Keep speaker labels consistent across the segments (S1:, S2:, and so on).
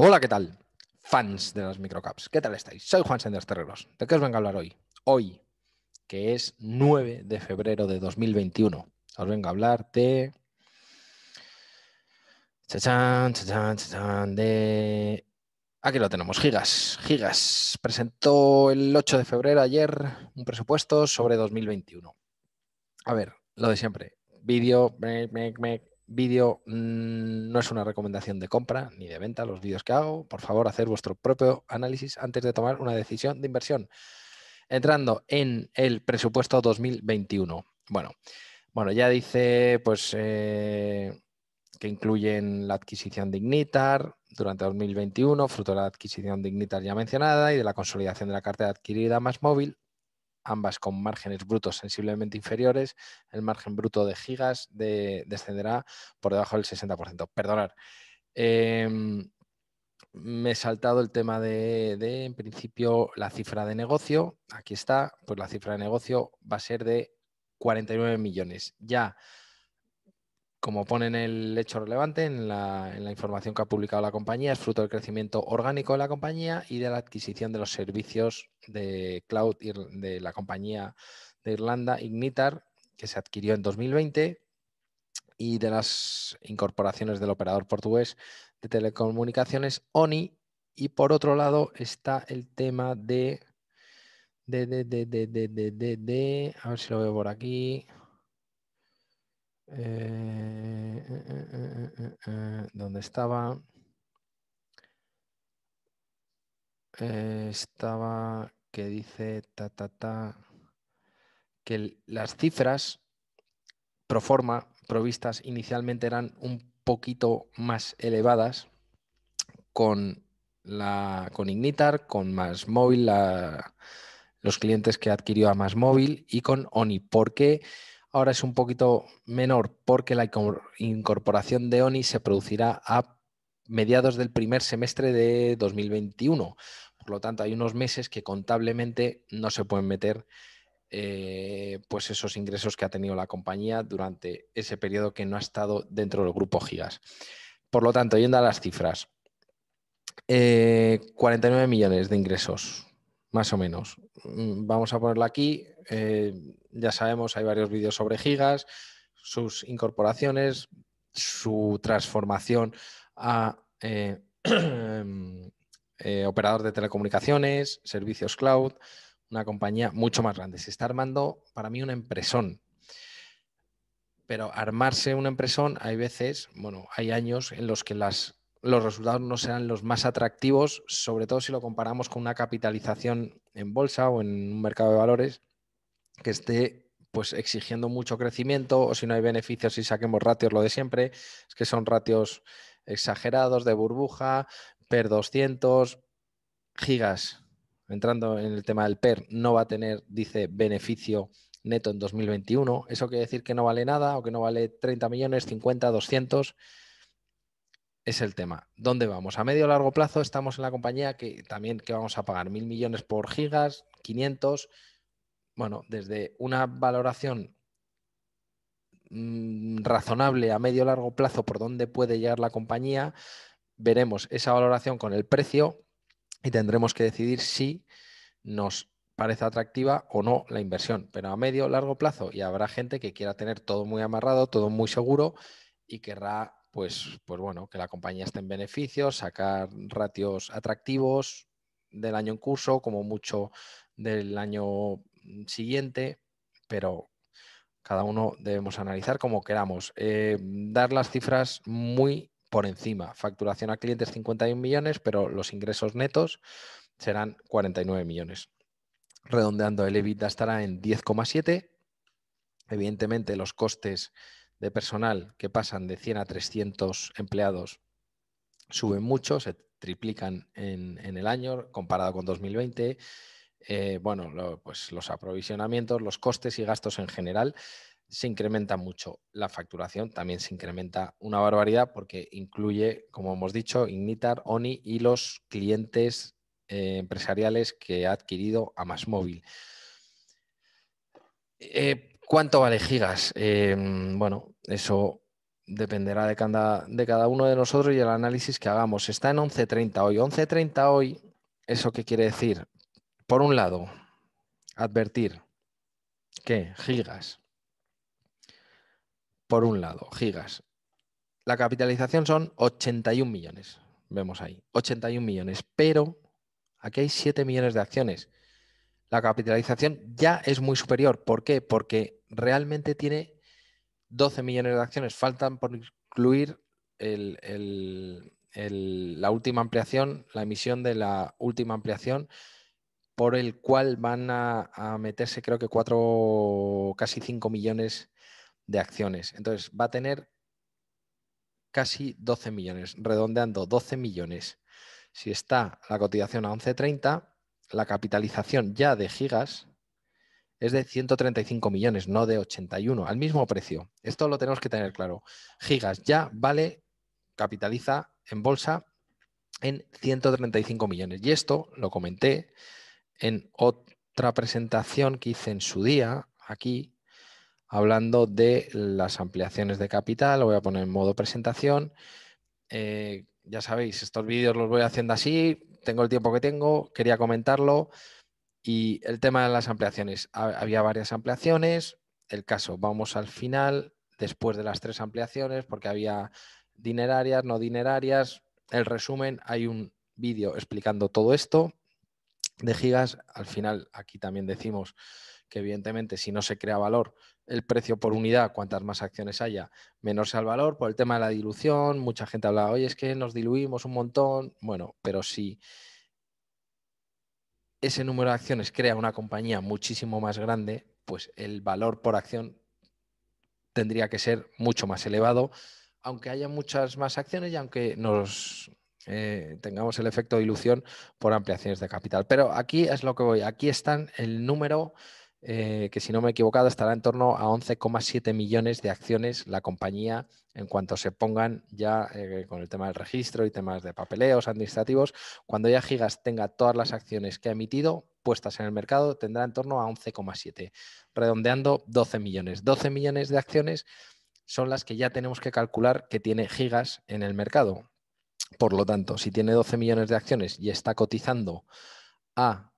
S1: Hola, ¿qué tal? Fans de las microcaps, ¿qué tal estáis? Soy Juan Sender Terreros. ¿De qué os vengo a hablar hoy? Hoy, que es 9 de febrero de 2021, os vengo a hablar de. de. Aquí lo tenemos, Gigas. Gigas presentó el 8 de febrero ayer un presupuesto sobre 2021. A ver, lo de siempre. Vídeo, mec, mec, mec, vídeo mm, no es una recomendación de compra ni de venta, los vídeos que hago. Por favor, hacer vuestro propio análisis antes de tomar una decisión de inversión. Entrando en el presupuesto 2021. Bueno, bueno ya dice pues eh, que incluyen la adquisición de Ignitar durante 2021, fruto de la adquisición de Ignitar ya mencionada y de la consolidación de la cartera adquirida más móvil ambas con márgenes brutos sensiblemente inferiores, el margen bruto de gigas descenderá por debajo del 60%. Perdonar. Em, me he saltado el tema de, de, en principio, la cifra de negocio. Aquí está, pues la cifra de negocio va a ser de 49 millones. Ya como pone el hecho relevante, en la, información que ha publicado la compañía, es fruto del crecimiento orgánico de la compañía y de la adquisición de los servicios de cloud de la compañía de Irlanda, Ignitar, que se adquirió en 2020, y de las incorporaciones del operador portugués de telecomunicaciones, ONI. Y por otro lado está el tema de de, de, de, a ver si lo veo por aquí. Eh, eh, eh, eh, ¿Dónde estaba? estaba que dice ta, ta, que las cifras proforma provistas inicialmente eran un poquito más elevadas con, la, con Ignitar, con más móvil, los clientes que adquirió a más móvil y con Oni. ¿Por qué? ahora es un poquito menor porque la incorporación de ONI se producirá a mediados del primer semestre de 2021. Por lo tanto, hay unos meses que contablemente no se pueden meter eh, pues esos ingresos que ha tenido la compañía durante ese periodo que no ha estado dentro del grupo Gigas. Por lo tanto, yendo a las cifras, 49 eh, millones de ingresos, más o menos. Mm, vamos a ponerla aquí. Eh, ya sabemos, hay varios vídeos sobre gigas, sus incorporaciones, su transformación a eh, eh, operador de telecomunicaciones, servicios cloud, una compañía mucho más grande. Se está armando para mí una empresón. Pero armarse una empresón, hay veces, bueno, hay años en los que las los resultados no serán los más atractivos, sobre todo si lo comparamos con una capitalización en bolsa o en un mercado de valores que esté pues exigiendo mucho crecimiento o si no hay beneficios si saquemos ratios lo de siempre, es que son ratios exagerados de burbuja, PER 200 gigas. Entrando en el tema del PER, no va a tener, dice, beneficio neto en 2021. Eso quiere decir que no vale nada o que no vale 30 millones, 50, 200 es el tema. ¿Dónde vamos? A medio o largo plazo estamos en la compañía que también que vamos a pagar mil millones por gigas, 500. Bueno, desde una valoración mm, razonable a medio largo plazo por dónde puede llegar la compañía, veremos esa valoración con el precio y tendremos que decidir si nos parece atractiva o no la inversión, pero a medio largo plazo y habrá gente que quiera tener todo muy amarrado, todo muy seguro y querrá pues, pues, bueno, que la compañía esté en beneficio, sacar ratios atractivos del año en curso, como mucho del año mm, siguiente, pero cada uno debemos analizar como queramos. Eh, dar las cifras muy por encima. Facturación a clientes 51 millones, pero los ingresos netos serán 49 millones. Redondeando, el EBITDA estará en 10,7. Evidentemente, los costes de personal que pasan de 100 a 300 empleados suben mucho, se triplican en, el año comparado con 2020. Eh, bueno, pues los aprovisionamientos, los costes y gastos en general se incrementan mucho. La facturación también se incrementa una barbaridad porque incluye, como hemos dicho, Ignitar, ONI y los clientes eh, empresariales que ha adquirido a Más Eh, ¿Cuánto vale gigas? Em, bueno, eso dependerá de cada, de cada uno de nosotros y el análisis que hagamos. Está en 11.30 hoy. 11.30 hoy, ¿eso qué quiere decir? Por un lado, advertir que gigas, por un lado, gigas, la capitalización son 81 millones, vemos ahí, 81 millones, pero aquí hay 7 millones de acciones. La capitalización ya es muy superior. ¿Por qué? Porque realmente tiene 12 millones de acciones. Faltan por incluir la última ampliación, la emisión de la última ampliación, por el cual van a, a meterse creo que 4, casi 5 millones de acciones. Entonces va a tener casi 12 millones, redondeando 12 millones. Si está la cotización a 11.30, la capitalización ya de gigas es de 135 millones, no de 81, al mismo precio. Esto lo tenemos que tener claro. Gigas ya vale, capitaliza en bolsa en 135 millones. Y esto lo comenté en otra presentación que hice en su día aquí, hablando de las ampliaciones de capital. Lo voy a poner en modo presentación. Eh, ya sabéis, estos vídeos los voy haciendo así, tengo el tiempo que tengo, quería comentarlo. Y el tema de las ampliaciones. Había varias ampliaciones. El caso, vamos al final, después de las tres ampliaciones, porque había dinerarias, no dinerarias. El resumen, hay un vídeo explicando todo esto de gigas. Al final, aquí también decimos que evidentemente si no se crea valor, el precio por unidad, cuantas más acciones haya, menor sea el valor. Por el tema de la dilución, mucha gente habla, oye, es que nos diluimos un montón. Bueno, pero si... Sí, ese número de acciones crea una compañía muchísimo más grande, pues el valor por acción tendría que ser mucho más elevado, aunque haya muchas más acciones y aunque nos eh, tengamos el efecto de ilusión por ampliaciones de capital. Pero aquí es lo que voy, aquí están el número eh, que si no me he equivocado estará en torno a 11,7 millones de acciones la compañía en cuanto se pongan ya eh, con el tema del registro y temas de papeleos administrativos. Cuando ya Gigas tenga todas las acciones que ha emitido puestas en el mercado, tendrá en torno a 11,7, redondeando 12 millones. 12 millones de acciones son las que ya tenemos que calcular que tiene Gigas en el mercado. Por lo tanto, si tiene 12 millones de acciones y está cotizando a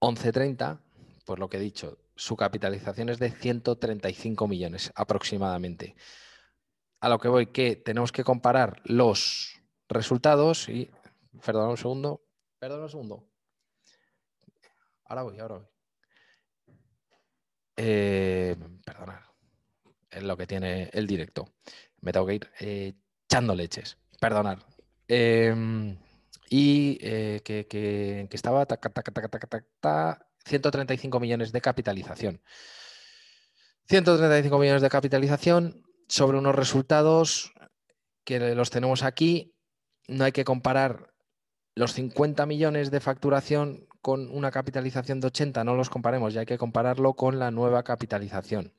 S1: 11.30, pues lo que he dicho, su capitalización es de 135 millones aproximadamente. A lo que voy, que tenemos que comparar los resultados y... Perdón un segundo. Perdón un segundo. Ahora voy, ahora voy. Eh, Es lo que tiene el directo. Me tengo que ir eh, echando leches. Perdonar. Em, y eh, que, estaba... Ta, 135 millones de capitalización. 135 millones de capitalización sobre unos resultados que los tenemos aquí. No hay que comparar los 50 millones de facturación con una capitalización de 80, no los comparemos, ya hay que compararlo con la nueva capitalización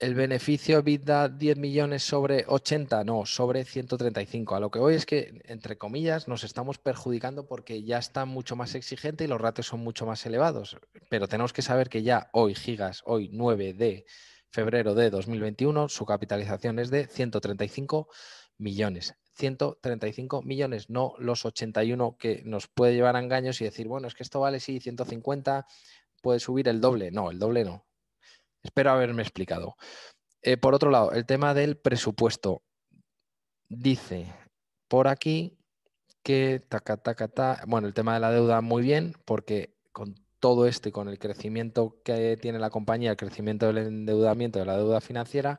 S1: el beneficio EBITDA 10 millones sobre 80, no, sobre 135. A lo que hoy es que, entre comillas, nos estamos perjudicando porque ya está mucho más exigente y los rates son mucho más elevados. Pero tenemos que saber que ya hoy Gigas, hoy 9 de febrero de 2021, su capitalización es de 135 millones. 135 millones, no los 81 que nos puede llevar a engaños y decir, bueno, es que esto vale, sí, 150, puede subir el doble. No, el doble no. Espero haberme explicado. Eh, por otro lado, el tema del presupuesto. Dice por aquí que, bueno, el tema de la deuda muy bien, porque con todo esto y con el crecimiento que tiene la compañía, el crecimiento del endeudamiento de la deuda financiera,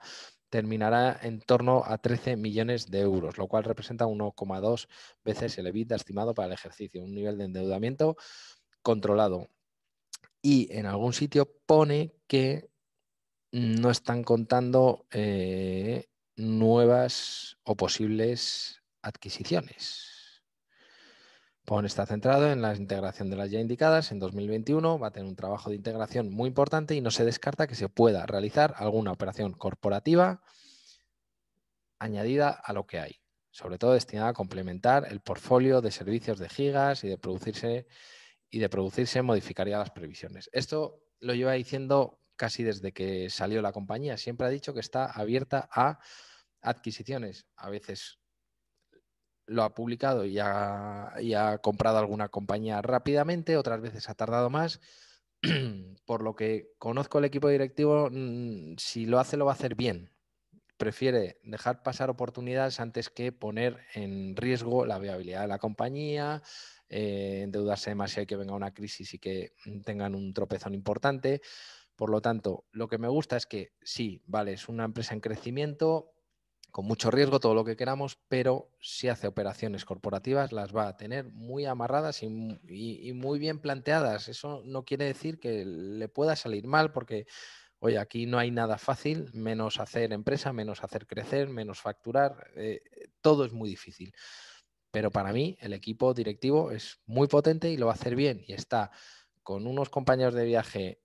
S1: terminará en torno a 13 millones de euros, lo cual representa 1,2 veces el EBITDA estimado para el ejercicio, un nivel de endeudamiento controlado. Y en algún sitio pone que no están contando eh, nuevas o posibles adquisiciones. PON está centrado en la integración de las ya indicadas. En 2021 va a tener un trabajo de integración muy importante y no se descarta que se pueda realizar alguna operación corporativa añadida a lo que hay, sobre todo destinada a complementar el portfolio de servicios de gigas y de producirse, y de producirse modificaría las previsiones. Esto lo lleva diciendo casi desde que salió la compañía. Siempre ha dicho que está abierta a adquisiciones. A veces lo ha publicado y ha, comprado alguna compañía rápidamente, otras veces ha tardado más. Por lo que conozco el equipo directivo, mm, si lo hace, lo va a hacer bien. Prefiere dejar pasar oportunidades antes que poner en riesgo la viabilidad de la compañía, eh, endeudarse demasiado y que venga una crisis y que mm, tengan un tropezón importante. Por lo tanto, lo que me gusta es que sí, vale, es una empresa en crecimiento, con mucho riesgo, todo lo que queramos, pero si hace operaciones corporativas las va a tener muy amarradas y, muy bien planteadas. Eso no quiere decir que le pueda salir mal porque oye, aquí no hay nada fácil, menos hacer empresa, menos hacer crecer, menos facturar, eh, todo es muy difícil. Pero para mí el equipo directivo es muy potente y lo va a hacer bien y está con unos compañeros de viaje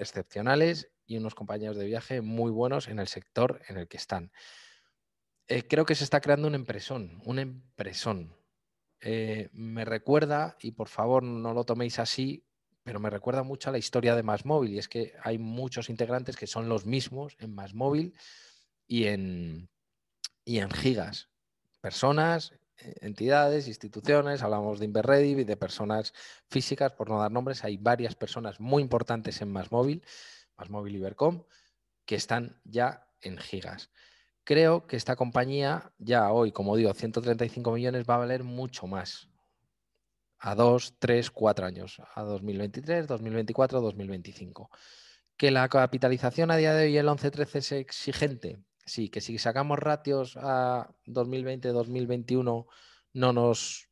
S1: excepcionales y unos compañeros de viaje muy buenos en el sector en el que están. Eh, creo que se está creando un empresón, un empresón. Eh, me recuerda, y por favor no lo toméis así, pero me recuerda mucho a la historia de MásMóvil, y es que hay muchos integrantes que son los mismos en MásMóvil y en, y en Gigas. Personas eh, entidades, instituciones, hablamos de y de personas físicas, por no dar nombres, hay varias personas muy importantes en MassMobile, MassMobile Ibercom, que están ya en gigas. Creo que esta compañía ya hoy, como digo, 135 millones va a valer mucho más a 2, 3, 4 años, a 2023, 2024, 2025. Que la capitalización a día de hoy el 11-13 es exigente, sí, que si sacamos ratios a 2020-2021 no nos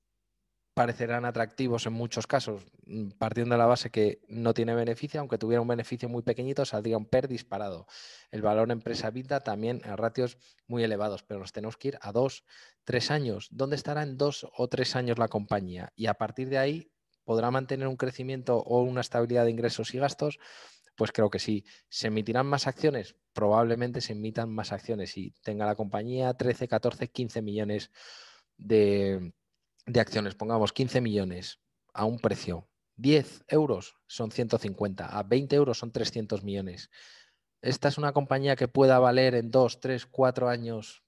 S1: parecerán atractivos en muchos casos, mm, partiendo de la base que no tiene beneficio, aunque tuviera un beneficio muy pequeñito, saldría un PER disparado. El valor empresa vida también a ratios muy elevados, pero nos tenemos que ir a dos, tres años. ¿Dónde estará en dos o tres años la compañía? Y a partir de ahí podrá mantener un crecimiento o una estabilidad de ingresos y gastos pues creo que sí. ¿Se emitirán más acciones? Probablemente se emitan más acciones y tenga la compañía 13, 14, 15 millones de, de acciones. Pongamos 15 millones a un precio. 10 euros son 150, a 20 euros son 300 millones. Esta es una compañía que pueda valer en 2, 3, 4 años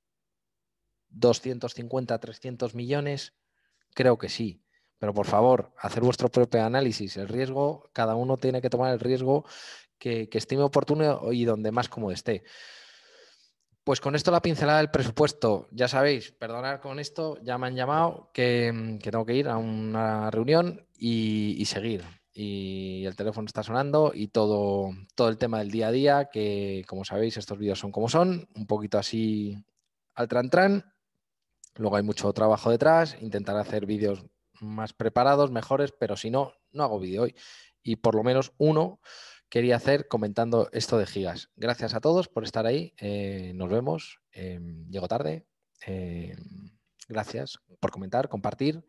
S1: 250, 300 millones. Creo que sí. Pero por favor, hacer vuestro propio análisis. El riesgo, cada uno tiene que tomar el riesgo que, estime oportuno y donde más cómodo esté. Pues con esto la pincelada del presupuesto. Ya sabéis, perdonar con esto, ya me han llamado que, tengo que ir a una reunión y, seguir. Y el teléfono está sonando y todo, todo el tema del día a día, que como sabéis, estos vídeos son como son, un poquito así al tran tran. Luego hay mucho trabajo detrás, intentar hacer vídeos más preparados, mejores, pero si no, no hago vídeo hoy. Y por lo menos uno quería hacer comentando esto de gigas. Gracias a todos por estar ahí. Eh, nos vemos. Eh, llego tarde. Eh, gracias por comentar, compartir,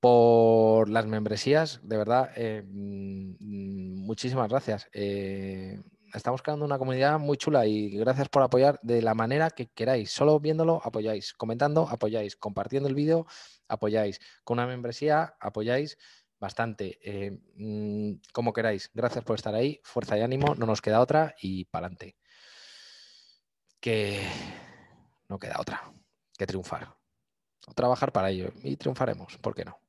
S1: por las membresías. De verdad, mm, mm, muchísimas gracias estamos creando una comunidad muy chula y gracias por apoyar de la manera que queráis. Solo viéndolo apoyáis, comentando apoyáis, compartiendo el vídeo apoyáis, con una membresía apoyáis bastante, eh, mm, como queráis. Gracias por estar ahí, fuerza y ánimo, no nos queda otra y para adelante. Que no queda otra que triunfar o trabajar para ello y triunfaremos, ¿por qué no?